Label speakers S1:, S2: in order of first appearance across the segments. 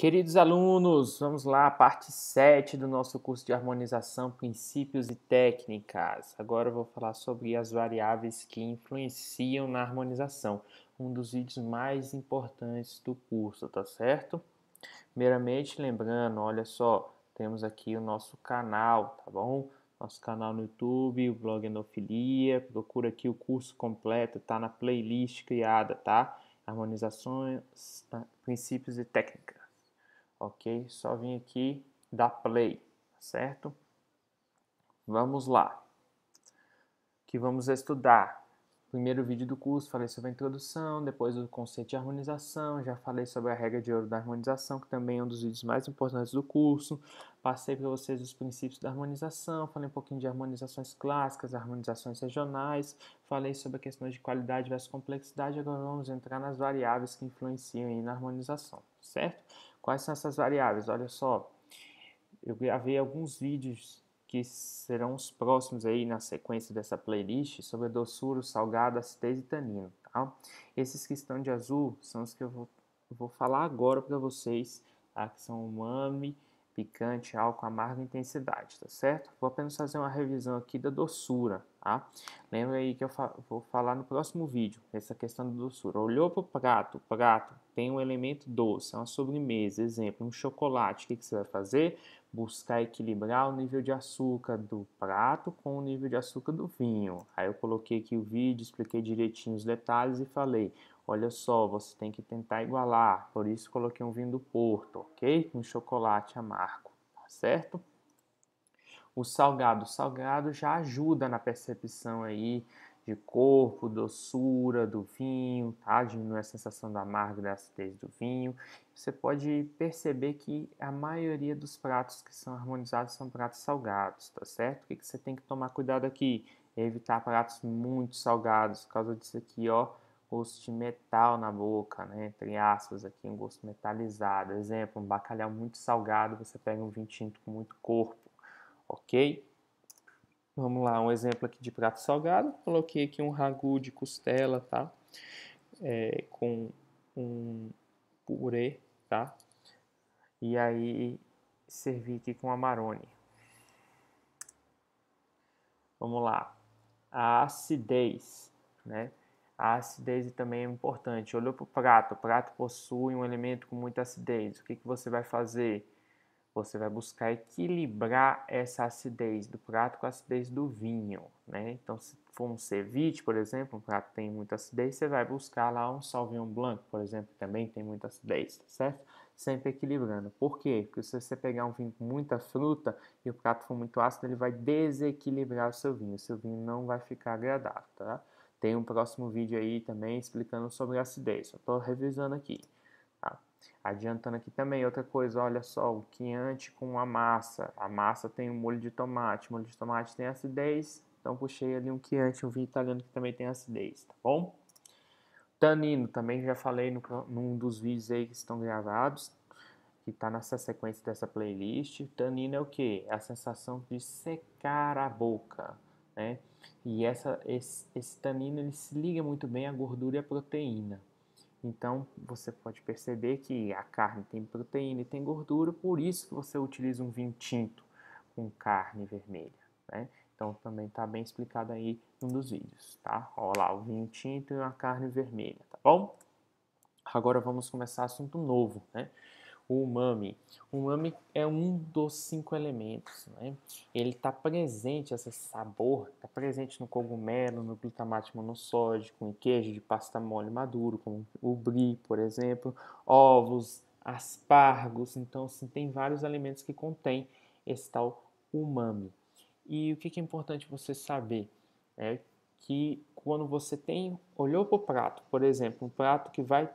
S1: Queridos alunos, vamos lá, parte 7 do nosso curso de harmonização, princípios e técnicas. Agora eu vou falar sobre as variáveis que influenciam na harmonização, um dos vídeos mais importantes do curso, tá certo? Primeiramente, lembrando, olha só, temos aqui o nosso canal, tá bom? Nosso canal no YouTube, o blog Enofilia, procura aqui o curso completo, tá na playlist criada, tá? Harmonizações, tá? princípios e técnicas ok? Só vim aqui dar play, tá certo? Vamos lá. Que vamos estudar. Primeiro vídeo do curso, falei sobre a introdução, depois o conceito de harmonização, já falei sobre a regra de ouro da harmonização, que também é um dos vídeos mais importantes do curso. Passei para vocês os princípios da harmonização, falei um pouquinho de harmonizações clássicas, harmonizações regionais, falei sobre questões de qualidade versus complexidade, agora vamos entrar nas variáveis que influenciam na harmonização, certo? Quais são essas variáveis? Olha só, eu gravei alguns vídeos que serão os próximos aí na sequência dessa playlist sobre doçura, salgado, acidez e tanino, tá? Esses que estão de azul são os que eu vou, eu vou falar agora para vocês, tá? Que são umami, picante, álcool, amargo e intensidade, tá certo? Vou apenas fazer uma revisão aqui da doçura. Tá? Lembra aí que eu fa vou falar no próximo vídeo, essa questão da doçura. Olhou para o prato, prato tem um elemento doce, é uma sobremesa, exemplo, um chocolate. O que, que você vai fazer? Buscar equilibrar o nível de açúcar do prato com o nível de açúcar do vinho. Aí eu coloquei aqui o vídeo, expliquei direitinho os detalhes e falei, olha só, você tem que tentar igualar. Por isso coloquei um vinho do Porto, ok? Com um chocolate amargo, tá certo? o salgado. O salgado já ajuda na percepção aí de corpo, doçura do vinho, tá? Diminui a sensação da amargo da acidez do vinho. Você pode perceber que a maioria dos pratos que são harmonizados são pratos salgados, tá certo? O que, que você tem que tomar cuidado aqui? Evitar pratos muito salgados, por causa disso aqui, ó, gosto de metal na boca, né? Entre aspas, aqui um gosto metalizado. Exemplo, um bacalhau muito salgado, você pega um vinho tinto com muito corpo ok? Vamos lá, um exemplo aqui de prato salgado. Coloquei aqui um ragu de costela, tá? É, com um purê, tá? E aí servi aqui com amarone. Vamos lá. A acidez, né? A acidez também é importante. Olhou para o prato, o prato possui um elemento com muita acidez. O que, que você vai fazer? Você vai buscar equilibrar essa acidez do prato com a acidez do vinho, né? Então, se for um ceviche, por exemplo, um prato que tem muita acidez, você vai buscar lá um Sauvignon Blanc, por exemplo, que também tem muita acidez, tá certo? Sempre equilibrando. Por quê? Porque se você pegar um vinho com muita fruta e o prato for muito ácido, ele vai desequilibrar o seu vinho. O seu vinho não vai ficar agradável, tá? Tem um próximo vídeo aí também explicando sobre acidez. Eu estou revisando aqui. Adiantando aqui também outra coisa, olha só, o quiante com a massa. A massa tem um molho de tomate, o molho de tomate tem acidez, então puxei ali um quiante, um vinho italiano que também tem acidez, tá bom? Tanino, também já falei no, num dos vídeos aí que estão gravados, que está nessa sequência dessa playlist. Tanino é o que? É a sensação de secar a boca, né? E essa, esse, esse tanino ele se liga muito bem à gordura e à proteína. Então você pode perceber que a carne tem proteína e tem gordura, por isso que você utiliza um vinho tinto com carne vermelha. Né? Então também está bem explicado aí um dos vídeos, tá? Olha lá, o vinho tinto e a carne vermelha, tá bom? Agora vamos começar assunto novo, né? o umami. O umami é um dos cinco elementos, né? Ele está presente, esse sabor, está presente no cogumelo, no glutamato monossódico, em queijo de pasta mole maduro, como o brie, por exemplo, ovos, aspargos. Então, assim, tem vários alimentos que contém esse tal umami. E o que, que é importante você saber é que quando você tem olhou para o prato, por exemplo, um prato que vai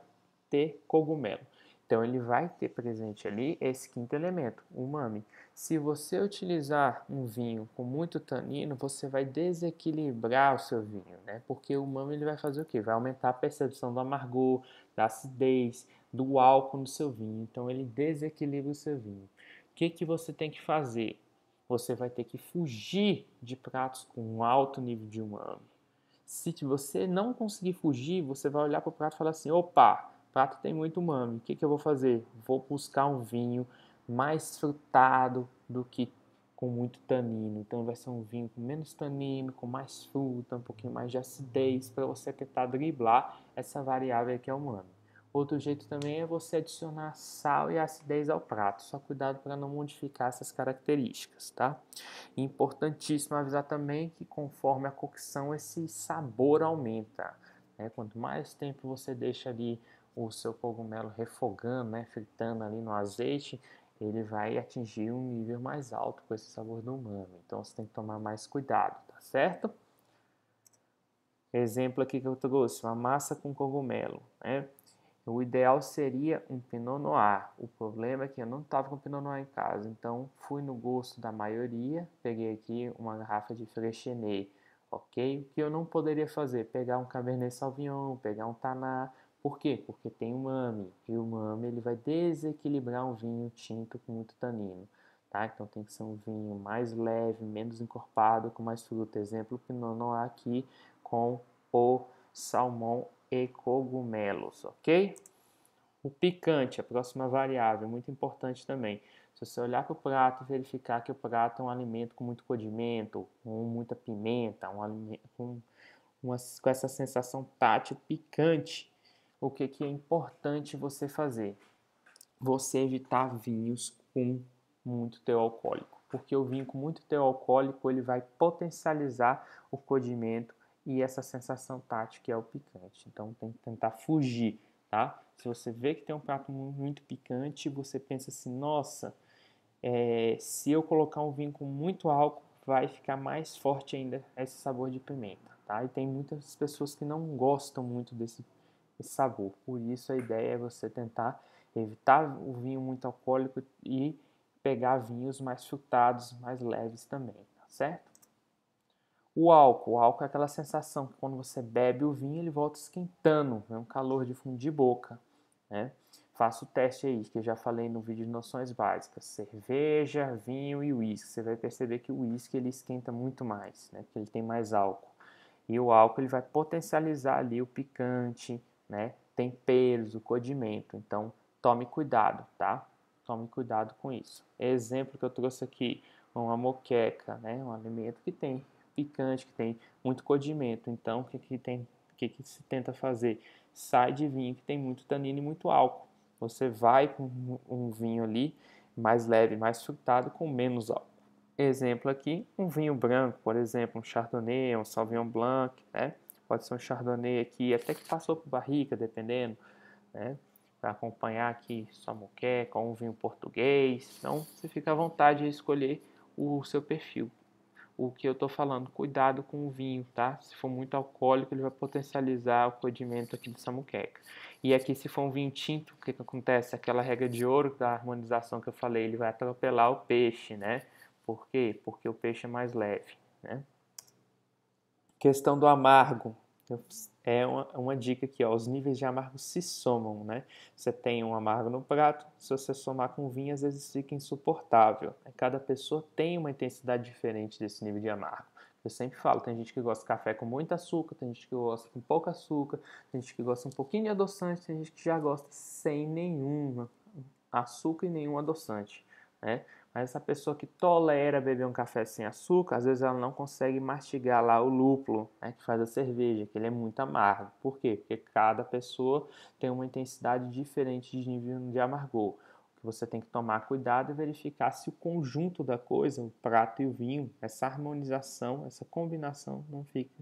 S1: ter cogumelo, então ele vai ter presente ali esse quinto elemento, o umami. Se você utilizar um vinho com muito tanino, você vai desequilibrar o seu vinho, né? Porque o umami ele vai fazer o quê? Vai aumentar a percepção do amargor, da acidez, do álcool no seu vinho. Então ele desequilibra o seu vinho. O que, que você tem que fazer? Você vai ter que fugir de pratos com um alto nível de umami. Se você não conseguir fugir, você vai olhar para o prato e falar assim: opa, prato tem muito umami. O que, que eu vou fazer? Vou buscar um vinho mais frutado do que com muito tanino. Então vai ser um vinho com menos tanino, com mais fruta, um pouquinho mais de acidez para você tentar driblar essa variável que é o umami. Outro jeito também é você adicionar sal e acidez ao prato. Só cuidado para não modificar essas características, tá? Importantíssimo avisar também que conforme a cocção esse sabor aumenta. Né? Quanto mais tempo você deixa ali o seu cogumelo refogando, né, fritando ali no azeite, ele vai atingir um nível mais alto com esse sabor do umami. Então você tem que tomar mais cuidado, tá certo? Exemplo aqui que eu trouxe, uma massa com cogumelo, né? O ideal seria um Pinot Noir. O problema é que eu não estava com Pinot Noir em casa, então fui no gosto da maioria, peguei aqui uma garrafa de Freixenet, ok? O que eu não poderia fazer? Pegar um Cabernet Sauvignon, pegar um Taná, por quê? Porque tem umami, e o umami ele vai desequilibrar um vinho tinto com muito tanino. Tá? Então tem que ser um vinho mais leve, menos encorpado, com mais fruta. Exemplo, Pinot Noir aqui com o salmão e cogumelos, ok? O picante, a próxima variável, muito importante também. Se você olhar para o prato e verificar que o prato é um alimento com muito condimento, com muita pimenta, um alimento com, uma, com essa sensação tátil picante, o que, que é importante você fazer? Você evitar vinhos com muito teu alcoólico, porque o vinho com muito teu alcoólico ele vai potencializar o codimento e essa sensação tática que é o picante. Então tem que tentar fugir, tá? Se você vê que tem um prato muito picante, você pensa assim, nossa, é, se eu colocar um vinho com muito álcool, vai ficar mais forte ainda esse sabor de pimenta, tá? E tem muitas pessoas que não gostam muito desse e sabor. Por isso a ideia é você tentar evitar o vinho muito alcoólico e pegar vinhos mais filtrados, mais leves também, tá certo? O álcool, o álcool é aquela sensação que quando você bebe o vinho ele volta esquentando, vem é um calor de fundir boca, né? Faça o teste aí, que eu já falei no vídeo de noções básicas. Cerveja, vinho e uísque. Você vai perceber que o uísque ele esquenta muito mais, né? Porque ele tem mais álcool. E o álcool ele vai potencializar ali o picante, né? Temperos, o codimento. Então, tome cuidado, tá? Tome cuidado com isso. Exemplo que eu trouxe aqui, uma moqueca, né? Um alimento que tem picante, que tem muito codimento. Então, o que, que, tem, que, que se tenta fazer? Sai de vinho que tem muito tanino e muito álcool. Você vai com um vinho ali mais leve, mais frutado, com menos álcool. Exemplo aqui, um vinho branco, por exemplo, um Chardonnay, um Sauvignon Blanc, né? pode ser um chardonnay aqui, até que passou por barrica, dependendo, né? Para acompanhar aqui só moqueca, um vinho português. Então, você fica à vontade de escolher o seu perfil. O que eu estou falando, cuidado com o vinho, tá? Se for muito alcoólico, ele vai potencializar o codimento aqui do samuqueca. E aqui, se for um vinho tinto, o que, que acontece? Aquela regra de ouro da harmonização que eu falei, ele vai atropelar o peixe, né? Por quê? Porque o peixe é mais leve, né? Questão do amargo. É uma, uma, dica aqui, ó, os níveis de amargo se somam, né? Você tem um amargo no prato, se você somar com vinho, às vezes fica insuportável. É, cada pessoa tem uma intensidade diferente desse nível de amargo. Eu sempre falo, tem gente que gosta de café com muito açúcar, tem gente que gosta com pouco açúcar, tem gente que gosta um pouquinho de adoçante, tem gente que já gosta sem nenhuma açúcar e nenhum adoçante, né? Mas essa pessoa que tolera beber um café sem açúcar, às vezes ela não consegue mastigar lá o lúpulo né, que faz a cerveja, que ele é muito amargo. Por quê? Porque cada pessoa tem uma intensidade diferente de nível de amargor. Você tem que tomar cuidado e é verificar se o conjunto da coisa, o prato e o vinho, essa harmonização, essa combinação não fica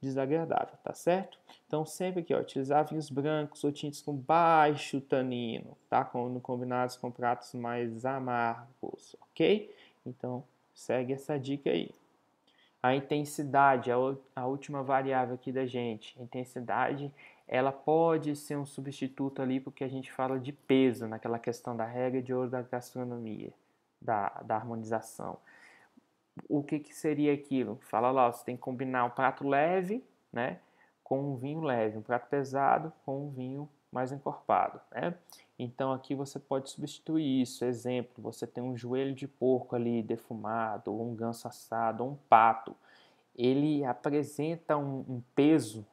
S1: desagradável, tá certo? Então sempre aqui, ó, utilizar vinhos brancos ou tintes com baixo tanino, tá? Quando combinados com pratos mais amargos, ok? Então segue essa dica aí. A intensidade, a última variável aqui da gente, intensidade, ela pode ser um substituto ali porque a gente fala de peso naquela questão da regra de ouro da gastronomia, da, da harmonização o que, que seria aquilo? Fala lá, você tem que combinar um prato leve, né? Com um vinho leve, um prato pesado com um vinho mais encorpado, né? Então aqui você pode substituir isso. Exemplo, você tem um joelho de porco ali defumado, ou um ganso assado, ou um pato. Ele apresenta um, um peso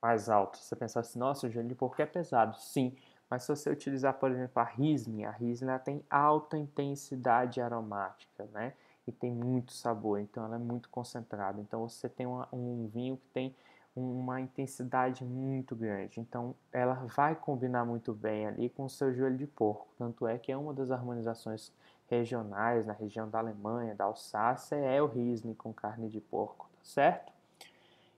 S1: mais alto. Você pensa assim, nossa, o joelho de porco é pesado. Sim, mas se você utilizar, por exemplo, a risme, a risme tem alta intensidade aromática, né? e tem muito sabor, então ela é muito concentrada. Então você tem um vinho que tem uma intensidade muito grande, então ela vai combinar muito bem ali com o seu joelho de porco. Tanto é que é uma das harmonizações regionais na região da Alemanha, da Alsácia, é o Riesling com carne de porco, tá certo?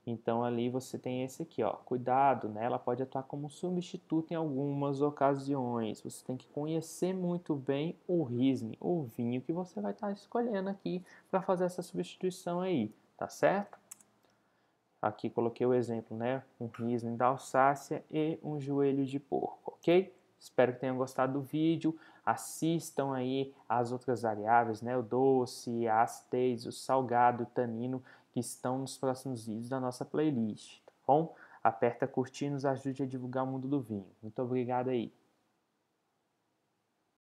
S1: Então ali você tem esse aqui, ó, cuidado, né? Ela pode atuar como substituto em algumas ocasiões. Você tem que conhecer muito bem o risme, o vinho que você vai estar tá escolhendo aqui para fazer essa substituição aí, tá certo? Aqui coloquei o exemplo, né? Um risme da Alsácia e um joelho de porco, ok? Espero que tenham gostado do vídeo. Assistam aí as outras variáveis, né? O doce, a acidez, o salgado, o tanino que estão nos próximos vídeos da nossa playlist, tá bom? Aperta curtir e nos ajude a divulgar o mundo do vinho. Muito obrigado aí.